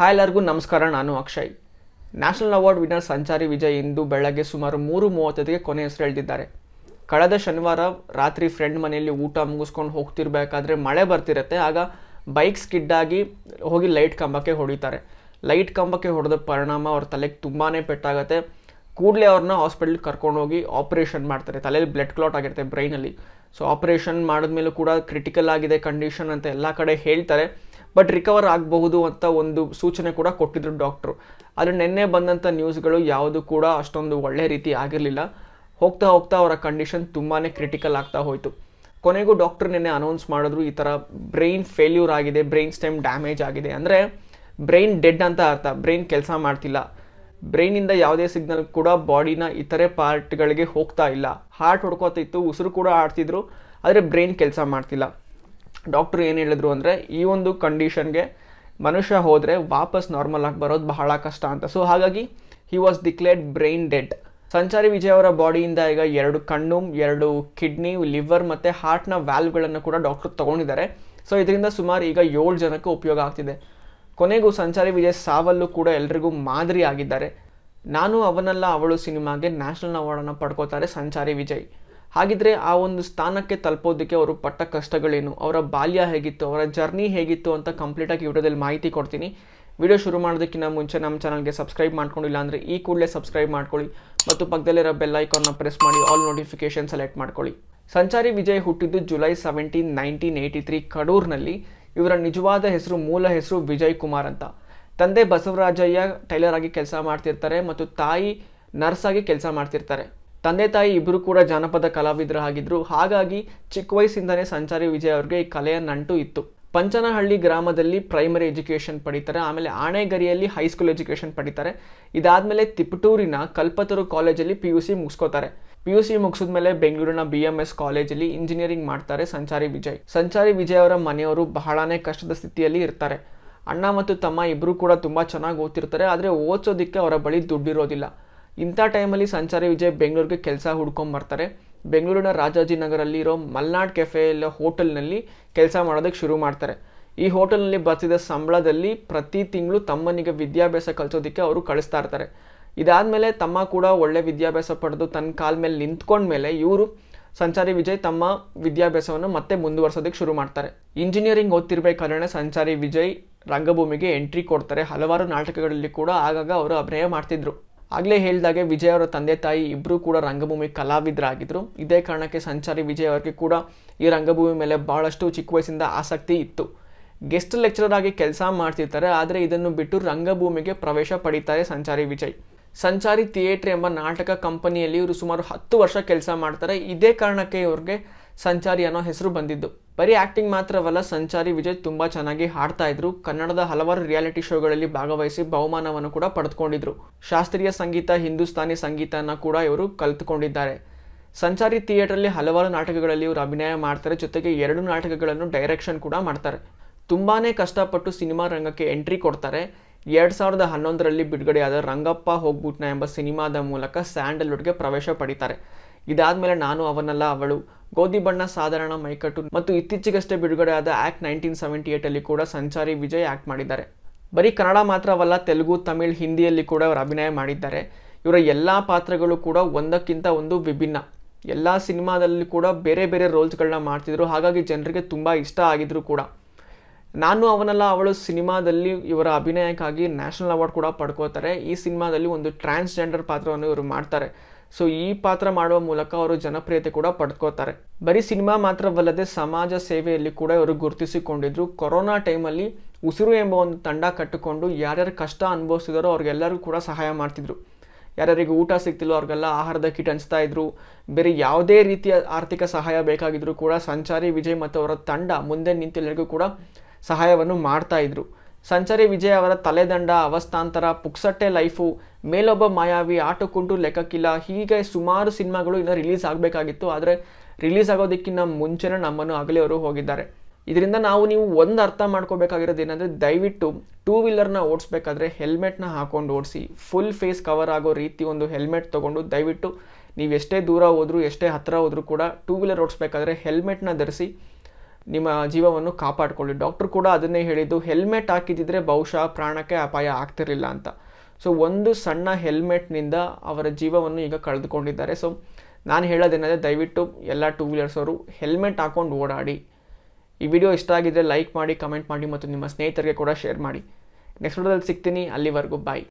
hi ಎಲ್ಲರಿಗೂ ನಮಸ್ಕಾರ ನಾನು ಅಕ್ಷಯ್ ನ್ಯಾಷನಲ್ ಅವಾರ್ಡ್ ವಿನ್ನರ್ ಸಂಚಾರಿ ವಿಜಯ್ ಇಂದು ಬೆಳಗ್ಗೆ ಸುಮಾರು ಮೂರು ಮೂವತ್ತೈದಕ್ಕೆ ಕೊನೆ ಹೆಸರು ಹೇಳ್ತಿದ್ದಾರೆ ಕಳೆದ ಶನಿವಾರ ರಾತ್ರಿ ಫ್ರೆಂಡ್ ಮನೆಯಲ್ಲಿ ಊಟ ಮುಗಿಸ್ಕೊಂಡು ಹೋಗ್ತಿರ್ಬೇಕಾದ್ರೆ ಮಳೆ ಬರ್ತಿರತ್ತೆ ಆಗ ಬೈಕ್ ಸ್ಕಿಡ್ ಆಗಿ ಹೋಗಿ ಲೈಟ್ ಕಂಬಕ್ಕೆ ಹೊಡಿತಾರೆ ಲೈಟ್ ಕಂಬಕ್ಕೆ ಹೊಡೆದ ಪರಿಣಾಮ ಅವ್ರ ತಲೆಗೆ ತುಂಬಾ ಪೆಟ್ಟಾಗತ್ತೆ ಕೂಡಲೇ ಅವ್ರನ್ನ ಹಾಸ್ಪಿಟ್ಲಿಗೆ ಕರ್ಕೊಂಡೋಗಿ ಆಪ್ರೇಷನ್ ಮಾಡ್ತಾರೆ ತಲೆಯಲ್ಲಿ ಬ್ಲಡ್ ಕ್ಲಾಟ್ ಆಗಿರುತ್ತೆ ಬ್ರೈನಲ್ಲಿ ಸೊ ಆಪ್ರೇಷನ್ ಮಾಡಿದ್ಮೇಲೂ ಕೂಡ ಕ್ರಿಟಿಕಲ್ ಆಗಿದೆ ಕಂಡೀಷನ್ ಅಂತ ಎಲ್ಲ ಕಡೆ ಹೇಳ್ತಾರೆ ಬಟ್ ರಿಕವರ್ ಆಗಬಹುದು ಅಂತ ಒಂದು ಸೂಚನೆ ಕೂಡ ಕೊಟ್ಟಿದ್ರು ಡಾಕ್ಟ್ರು ಆದರೆ ನಿನ್ನೆ ಬಂದಂಥ ನ್ಯೂಸ್ಗಳು ಯಾವುದು ಕೂಡ ಅಷ್ಟೊಂದು ಒಳ್ಳೆ ರೀತಿ ಆಗಿರಲಿಲ್ಲ ಹೋಗ್ತಾ ಹೋಗ್ತಾ ಅವರ ಕಂಡೀಷನ್ ತುಂಬಾ ಕ್ರಿಟಿಕಲ್ ಆಗ್ತಾ ಹೋಯಿತು ಕೊನೆಗೂ ಡಾಕ್ಟರ್ ನಿನ್ನೆ ಅನೌನ್ಸ್ ಮಾಡಿದ್ರು ಈ ಥರ ಬ್ರೈನ್ ಫೇಲ್ಯೂರ್ ಆಗಿದೆ ಬ್ರೈನ್ ಸ್ಟೆಮ್ ಡ್ಯಾಮೇಜ್ ಆಗಿದೆ ಅಂದರೆ ಬ್ರೈನ್ ಡೆಡ್ ಅಂತ ಅರ್ಥ ಬ್ರೈನ್ ಕೆಲಸ ಮಾಡ್ತಿಲ್ಲ ಬ್ರೈನಿಂದ ಯಾವುದೇ ಸಿಗ್ನಲ್ ಕೂಡ ಬಾಡಿನ ಇತರೆ ಪಾರ್ಟ್ಗಳಿಗೆ ಹೋಗ್ತಾ ಇಲ್ಲ ಹಾರ್ಟ್ ಹೊಡ್ಕೋತಿತ್ತು ಉಸಿರು ಕೂಡ ಆಡ್ತಿದ್ರು ಆದರೆ ಬ್ರೈನ್ ಕೆಲಸ ಮಾಡ್ತಿಲ್ಲ ಡಾಕ್ಟ್ರು ಏನು ಹೇಳಿದ್ರು ಅಂದರೆ ಈ ಒಂದು ಕಂಡೀಷನ್ಗೆ ಮನುಷ್ಯ ಹೋದರೆ ವಾಪಸ್ ನಾರ್ಮಲ್ ಆಗಿ ಬರೋದು ಬಹಳ ಕಷ್ಟ ಅಂತ ಸೊ ಹಾಗಾಗಿ he was declared brain dead Sanchari Vijay ಅವರ ಬಾಡಿಯಿಂದ ಈಗ ಎರಡು ಕಣ್ಣು ಎರಡು ಕಿಡ್ನಿ ಲಿವರ್ ಮತ್ತು ಹಾರ್ಟ್ನ ವ್ಯಾಲ್ವ್ಗಳನ್ನು ಕೂಡ ಡಾಕ್ಟ್ರು ತೊಗೊಂಡಿದ್ದಾರೆ ಸೊ ಇದರಿಂದ ಸುಮಾರು ಈಗ ಏಳು ಜನಕ್ಕೆ ಉಪಯೋಗ ಆಗ್ತಿದೆ ಕೊನೆಗೂ ಸಂಚಾರಿ ವಿಜಯ್ ಸಾವಲ್ಲೂ ಕೂಡ ಎಲ್ರಿಗೂ ಮಾದರಿ ಆಗಿದ್ದಾರೆ ನಾನು ಅವನಲ್ಲ ಅವಳು ಸಿನಿಮಾಗೆ ನ್ಯಾಷನಲ್ ಅವಾರ್ಡನ್ನು ಪಡ್ಕೋತಾರೆ ಸಂಚಾರಿ ವಿಜಯ್ ಹಾಗಿದ್ರೆ ಆ ಒಂದು ಸ್ಥಾನಕ್ಕೆ ತಲುಪೋದಕ್ಕೆ ಅವರು ಪಟ್ಟ ಕಷ್ಟಗಳೇನು ಅವರ ಬಾಲ್ಯ ಹೇಗಿತ್ತು ಅವರ ಜರ್ನಿ ಹೇಗಿತ್ತು ಅಂತ ಕಂಪ್ಲೀಟಾಗಿ ವಿಡಿಯೋದಲ್ಲಿ ಮಾಹಿತಿ ಕೊಡ್ತೀನಿ ವಿಡಿಯೋ ಶುರು ಮಾಡೋದಕ್ಕಿಂತ ಮುಂಚೆ ನಮ್ಮ ಚಾನಲ್ಗೆ ಸಬ್ಸ್ಕ್ರೈಬ್ ಮಾಡ್ಕೊಂಡಿಲ್ಲ ಅಂದರೆ ಈ ಕೂಡಲೇ ಸಬ್ಸ್ಕ್ರೈಬ್ ಮಾಡ್ಕೊಳ್ಳಿ ಮತ್ತು ಪಕ್ಕದಲ್ಲಿರೋ ಬೆಲ್ ಐಕಾನ್ನ ಪ್ರೆಸ್ ಮಾಡಿ ಆಲ್ ನೋಟಿಫಿಕೇಷನ್ ಸೆಲೆಕ್ಟ್ ಮಾಡ್ಕೊಳ್ಳಿ ಸಂಚಾರಿ ವಿಜಯ್ ಹುಟ್ಟಿದ್ದು July seventeen nineteen eighty three ಕಡೂರಿನಲ್ಲಿ ಇವರ ನಿಜವಾದ ಹೆಸರು ಮೂಲ ಹೆಸರು ವಿಜಯ್ ಕುಮಾರ್ ಅಂತ ತಂದೆ ಬಸವರಾಜಯ್ಯ ಟೈಲರ್ ಆಗಿ ಕೆಲಸ ಮಾಡ್ತಿರ್ತಾರೆ ಮತ್ತು ತಾಯಿ ನರ್ಸ್ ಆಗಿ ಕೆಲಸ ಮಾಡ್ತಿರ್ತಾರೆ ತಂದೆ ತಾಯಿ ಇಬ್ಬರು ಕೂಡ ಜಾನಪದ ಕಲಾವಿದರಾಗಿದ್ದರು ಹಾಗಾಗಿ ಚಿಕ್ಕ ವಯಸ್ಸಿಂದನೇ ಸಂಚಾರಿ ವಿಜಯ್ ಅವ್ರಿಗೆ ಈ ಕಲೆಯ ನಂಟು ಇತ್ತು ಪಂಚನಹಳ್ಳಿ ಗ್ರಾಮದಲ್ಲಿ ಪ್ರೈಮರಿ ಎಜುಕೇಷನ್ ಪಡಿತಾರೆ ಆಮೇಲೆ ಆಣೆಗರಿಯಲ್ಲಿ ಹೈಸ್ಕೂಲ್ ಎಜುಕೇಷನ್ ಪಡಿತಾರೆ ಮೇಲೆ ತಿಪಟೂರಿನ ಕಲ್ಪತರು ಕಾಲೇಜಲ್ಲಿ ಪಿ ಯು ಸಿ ಮುಗಿಸ್ಕೋತಾರೆ ಪಿ ಯು ಸಿ ಮುಗಿಸಿದ ಮೇಲೆ ಬೆಂಗಳೂರಿನ ಬಿ ಎಂ ಎಸ್ ಕಾಲೇಜಲ್ಲಿ ಇಂಜಿನಿಯರಿಂಗ್ ಮಾಡ್ತಾರೆ ಸಂಚಾರಿ ವಿಜಯ್ ಸಂಚಾರಿ ವಿಜಯ್ ಅವರ ಮನೆಯವರು ಬಹಳನೇ ಕಷ್ಟದ ಸ್ಥಿತಿಯಲ್ಲಿ ಇರ್ತಾರೆ ಅಣ್ಣ ಮತ್ತು ತಮ್ಮ ಇಬ್ಬರು ಕೂಡ ತುಂಬ ಚೆನ್ನಾಗಿ ಓದ್ತಿರ್ತಾರೆ ಆದರೆ ಓದಿಸೋದಕ್ಕೆ ಅವರ ಬಳಿ ದುಡ್ಡಿರೋದಿಲ್ಲ ಇಂಥ ಟೈಮಲ್ಲಿ ಸಂಚಾರಿ ವಿಜಯ್ ಬೆಂಗಳೂರಿಗೆ ಕೆಲಸ ಬರ್ತಾರೆ ಬೆಂಗಳೂರಿನ ಇರೋ ಮಲ್ನಾಡ್ ಕೆಫೆ ಎಲ್ಲ ಹೋಟೆಲ್ನಲ್ಲಿ ಕೆಲಸ ಮಾಡೋದಕ್ಕೆ ಶುರು ಮಾಡ್ತಾರೆ ಈ ಹೋಟೆಲ್ನಲ್ಲಿ ಬರ್ತಿದ್ದ ಸಂಬಳದಲ್ಲಿ ಪ್ರತಿ ತಿಂಗಳು ತಮ್ಮನಿಗೆ ವಿದ್ಯಾಭ್ಯಾಸ ಕಲಿಸೋದಕ್ಕೆ ಅವರು ಕಳಿಸ್ತಾ ಇರ್ತಾರೆ ಮೇಲೆ ತಮ್ಮ ಕೂಡ ಒಳ್ಳೆ ವಿದ್ಯಾಭ್ಯಾಸ ಪಡೆದು ತನ್ನ ಕಾಲ ಮೇಲೆ ನಿಂತ್ಕೊಂಡ್ಮೇಲೆ ಇವರು ಸಂಚಾರಿ ವಿಜಯ್ ತಮ್ಮ ವಿದ್ಯಾಭ್ಯಾಸವನ್ನು ಮತ್ತೆ ಮುಂದುವರ್ಸೋದಕ್ಕೆ ಶುರು ಮಾಡ್ತಾರೆ ಇಂಜಿನಿಯರಿಂಗ್ ಓದ್ತಿರ್ಬೇಕಾದ್ರೆ ಸಂಚಾರಿ ವಿಜಯ್ ರಂಗಭೂಮಿಗೆ ಎಂಟ್ರಿ ಕೊಡ್ತಾರೆ ಹಲವಾರು ನಾಟಕಗಳಲ್ಲಿ ಕೂಡ ಆಗಾಗ ಅವರು ಅಭಿನಯ ಮಾಡ್ತಿದ್ರು ಆಗಲೇ ಹೇಳಿದಾಗೆ ವಿಜಯ್ ಅವರ ತಂದೆ ತಾಯಿ ಇಬ್ಬರೂ ಕೂಡ ರಂಗಭೂಮಿ ಕಲಾವಿದರಾಗಿದ್ದರು ಇದೇ ಕಾರಣಕ್ಕೆ ಸಂಚಾರಿ ವಿಜಯ್ ಅವರಿಗೆ ಕೂಡ ಈ ರಂಗಭೂಮಿ ಮೇಲೆ ಭಾಳಷ್ಟು ಚಿಕ್ಕ ವಯಸ್ಸಿಂದ ಆಸಕ್ತಿ ಇತ್ತು ಗೆಸ್ಟ್ ಲೆಕ್ಚರರ್ ಆಗಿ ಕೆಲಸ ಮಾಡ್ತಿರ್ತಾರೆ ಆದರೆ ಇದನ್ನು ಬಿಟ್ಟು ರಂಗಭೂಮಿಗೆ ಪ್ರವೇಶ ಪಡೀತಾರೆ ಸಂಚಾರಿ ವಿಜಯ್ ಸಂಚಾರಿ ಥಿಯೇಟರ್ ಎಂಬ ನಾಟಕ ಕಂಪನಿಯಲ್ಲಿ ಇವರು ಸುಮಾರು ಹತ್ತು ವರ್ಷ ಕೆಲಸ ಮಾಡ್ತಾರೆ ಇದೇ ಕಾರಣಕ್ಕೆ ಇವ್ರಿಗೆ ಸಂಚಾರಿ ಅನ್ನೋ ಹೆಸರು ಬಂದಿದ್ದು ಬರೀ ಆ್ಯಕ್ಟಿಂಗ್ ಮಾತ್ರವಲ್ಲ ಸಂಚಾರಿ ವಿಜಯ್ ತುಂಬ ಚೆನ್ನಾಗಿ ಹಾಡ್ತಾ ಇದ್ರು ಕನ್ನಡದ ಹಲವಾರು ರಿಯಾಲಿಟಿ ಶೋಗಳಲ್ಲಿ ಭಾಗವಹಿಸಿ ಬಹುಮಾನವನ್ನು ಕೂಡ ಪಡೆದುಕೊಂಡಿದ್ರು ಶಾಸ್ತ್ರೀಯ ಸಂಗೀತ ಹಿಂದೂಸ್ತಾನಿ ಸಂಗೀತನ ಕೂಡ ಇವರು ಕಲಿತುಕೊಂಡಿದ್ದಾರೆ ಸಂಚಾರಿ ಥಿಯೇಟ್ರಲ್ಲಿ ಹಲವಾರು ನಾಟಕಗಳಲ್ಲಿ ಇವರು ಅಭಿನಯ ಮಾಡ್ತಾರೆ ಜೊತೆಗೆ ಎರಡು ನಾಟಕಗಳನ್ನು ಡೈರೆಕ್ಷನ್ ಕೂಡ ಮಾಡ್ತಾರೆ ತುಂಬಾ ಕಷ್ಟಪಟ್ಟು ಸಿನಿಮಾ ರಂಗಕ್ಕೆ ಎಂಟ್ರಿ ಕೊಡ್ತಾರೆ ಎರಡು ಸಾವಿರದ ಹನ್ನೊಂದರಲ್ಲಿ ಬಿಡುಗಡೆಯಾದ ರಂಗಪ್ಪ ಹೋಗ್ಬಿಟ್ನ ಎಂಬ ಸಿನಿಮಾದ ಮೂಲಕ ಸ್ಯಾಂಡಲ್ವುಡ್ಗೆ ಪ್ರವೇಶ ಪಡಿತಾರೆ ಇದಾದ ಮೇಲೆ ನಾನು ಅವನಲ್ಲ ಅವಳು ಗೋಧಿ ಬಣ್ಣ ಸಾಧಾರಣ ಮೈಕಟ್ಟು ಮತ್ತು ಇತ್ತೀಚೆಗಷ್ಟೇ ಬಿಡುಗಡೆಯಾದ ಆ್ಯಕ್ಟ್ ನೈನ್ಟೀನ್ ಸೆವೆಂಟಿ ಏಟಲ್ಲಿ ಕೂಡ ಸಂಚಾರಿ ವಿಜಯ್ ಆ್ಯಕ್ಟ್ ಮಾಡಿದ್ದಾರೆ ಬರೀ ಕನ್ನಡ ಮಾತ್ರವಲ್ಲ ತೆಲುಗು ತಮಿಳ್ ಹಿಂದಿಯಲ್ಲಿ ಕೂಡ ಅವರು ಅಭಿನಯ ಮಾಡಿದ್ದಾರೆ ಇವರ ಎಲ್ಲ ಪಾತ್ರಗಳು ಕೂಡ ಒಂದಕ್ಕಿಂತ ಒಂದು ವಿಭಿನ್ನ ಎಲ್ಲ ಸಿನಿಮಾದಲ್ಲಿ ಕೂಡ ಬೇರೆ ಬೇರೆ ರೋಲ್ಸ್ಗಳನ್ನ ಮಾಡ್ತಿದ್ರು ಹಾಗಾಗಿ ಜನರಿಗೆ ತುಂಬ ಇಷ್ಟ ಆಗಿದ್ರು ಕೂಡ ನಾನು ಅವನಲ್ಲ ಅವಳು ಸಿನಿಮಾದಲ್ಲಿ ಇವರ ಅಭಿನಯಕ್ಕಾಗಿ ನ್ಯಾಷನಲ್ ಅವಾರ್ಡ್ ಕೂಡ ಪಡ್ಕೋತಾರೆ ಈ ಸಿನಿಮಾದಲ್ಲಿ ಒಂದು ಟ್ರಾನ್ಸ್ಜೆಂಡರ್ ಪಾತ್ರವನ್ನು ಇವರು ಮಾಡ್ತಾರೆ ಸೊ ಈ ಪಾತ್ರ ಮಾಡುವ ಮೂಲಕ ಅವರು ಜನಪ್ರಿಯತೆ ಕೂಡ ಪಡ್ಕೋತಾರೆ ಬರೀ ಸಿನಿಮಾ ಮಾತ್ರವಲ್ಲದೆ ಸಮಾಜ ಸೇವೆಯಲ್ಲಿ ಕೂಡ ಇವರು ಗುರುತಿಸಿಕೊಂಡಿದ್ರು ಕೊರೋನಾ ಟೈಮಲ್ಲಿ ಉಸಿರು ಎಂಬ ಒಂದು ತಂಡ ಕಟ್ಟಿಕೊಂಡು ಯಾರ್ಯಾರು ಕಷ್ಟ ಅನುಭವಿಸಿದಾರೋ ಅವ್ರಿಗೆಲ್ಲರಿಗೂ ಕೂಡ ಸಹಾಯ ಮಾಡ್ತಿದ್ರು ಯಾರ್ಯಾರಿಗೆ ಊಟ ಸಿಗ್ತಿಲ್ಲೋ ಅವ್ರಿಗೆಲ್ಲ ಆಹಾರದ ಕಿಟ್ ಹಂಚ್ತಾ ಇದ್ರು ಬೇರೆ ಯಾವುದೇ ರೀತಿಯ ಆರ್ಥಿಕ ಸಹಾಯ ಬೇಕಾಗಿದ್ರು ಕೂಡ ಸಂಚಾರಿ ವಿಜಯ್ ಮತ್ತು ಅವರ ತಂಡ ಮುಂದೆ ನಿಂತಿಲ್ಲರಿಗೂ ಕೂಡ ಸಹಾಯವನ್ನು ಮಾಡ್ತಾ ಇದ್ರು ಸಂಚಾರಿ ವಿಜಯ್ ಅವರ ತಲೆದಂಡ ಅವಸ್ಥಾಂತರ ಪುಕ್ಸಟ್ಟೆ ಲೈಫು ಮೇಲೊಬ್ಬ ಮಾಯಾವಿ ಕುಂಟು ಲೆಕ್ಕಕ್ಕಿಲ್ಲ ಹೀಗೆ ಸುಮಾರು ಸಿನಿಮಾಗಳು ಇನ್ನು ರಿಲೀಸ್ ಆಗಬೇಕಾಗಿತ್ತು ಆದರೆ ರಿಲೀಸ್ ಆಗೋದಕ್ಕಿಂತ ಮುಂಚೆನೇ ನಮ್ಮನ್ನು ಆಗಲೇ ಅವರು ಹೋಗಿದ್ದಾರೆ ಇದರಿಂದ ನಾವು ನೀವು ಒಂದು ಅರ್ಥ ಮಾಡ್ಕೋಬೇಕಾಗಿರೋದು ಏನಂದರೆ ದಯವಿಟ್ಟು ಟೂ ವೀಲರ್ನ ಓಡಿಸ್ಬೇಕಾದ್ರೆ ಹೆಲ್ಮೆಟ್ನ ಹಾಕೊಂಡು ಓಡಿಸಿ ಫುಲ್ ಫೇಸ್ ಕವರ್ ಆಗೋ ರೀತಿ ಒಂದು ಹೆಲ್ಮೆಟ್ ತೊಗೊಂಡು ದಯವಿಟ್ಟು ನೀವು ಎಷ್ಟೇ ದೂರ ಹೋದರೂ ಎಷ್ಟೇ ಹತ್ತಿರ ಹೋದರೂ ಕೂಡ ಟೂ ವೀಲರ್ ಓಡಿಸ್ಬೇಕಾದ್ರೆ ಹೆಲ್ಮೆಟ್ನ ಧರಿಸಿ ನಿಮ್ಮ ಜೀವವನ್ನು ಕಾಪಾಡಿಕೊಳ್ಳಿ ಡಾಕ್ಟರ್ ಕೂಡ ಅದನ್ನೇ ಹೇಳಿದ್ದು ಹೆಲ್ಮೆಟ್ ಹಾಕಿದ್ದಿದ್ರೆ ಬಹುಶಃ ಪ್ರಾಣಕ್ಕೆ ಅಪಾಯ ಆಗ್ತಿರಲಿಲ್ಲ ಅಂತ ಸೊ ಒಂದು ಸಣ್ಣ ಹೆಲ್ಮೆಟ್ನಿಂದ ಅವರ ಜೀವವನ್ನು ಈಗ ಕಳೆದುಕೊಂಡಿದ್ದಾರೆ ಸೊ ನಾನು ಹೇಳೋದೇನೆಂದರೆ ದಯವಿಟ್ಟು ಎಲ್ಲ ಟೂ ವೀಲರ್ಸ್ ಅವರು ಹೆಲ್ಮೆಟ್ ಹಾಕ್ಕೊಂಡು ಓಡಾಡಿ ಈ ವಿಡಿಯೋ ಇಷ್ಟ ಆಗಿದ್ದರೆ ಲೈಕ್ ಮಾಡಿ ಕಮೆಂಟ್ ಮಾಡಿ ಮತ್ತು ನಿಮ್ಮ ಸ್ನೇಹಿತರಿಗೆ ಕೂಡ ಶೇರ್ ಮಾಡಿ ನೆಕ್ಸ್ಟ್ ವಿಡಿಯೋದಲ್ಲಿ ಸಿಗ್ತೀನಿ ಅಲ್ಲಿವರೆಗೂ ಬಾಯ್